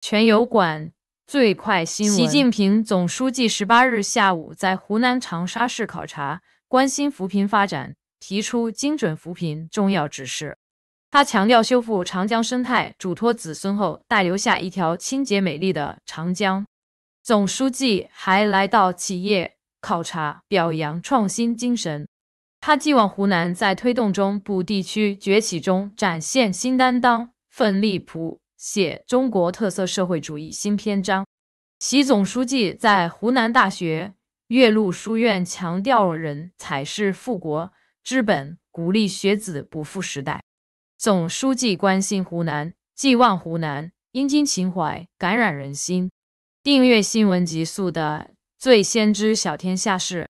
全油管最快新闻。习近平总书记十八日下午在湖南长沙市考察，关心扶贫发展，提出精准扶贫重要指示。他强调，修复长江生态，嘱托子孙后代留下一条清洁美丽的长江。总书记还来到企业考察，表扬创新精神。他寄望湖南在推动中部地区崛起中展现新担当，奋力谱。写中国特色社会主义新篇章。习总书记在湖南大学岳麓书院强调，人才是富国之本，鼓励学子不负时代。总书记关心湖南，寄望湖南，殷勤情怀感染人心。订阅新闻极速的最先知小天下事。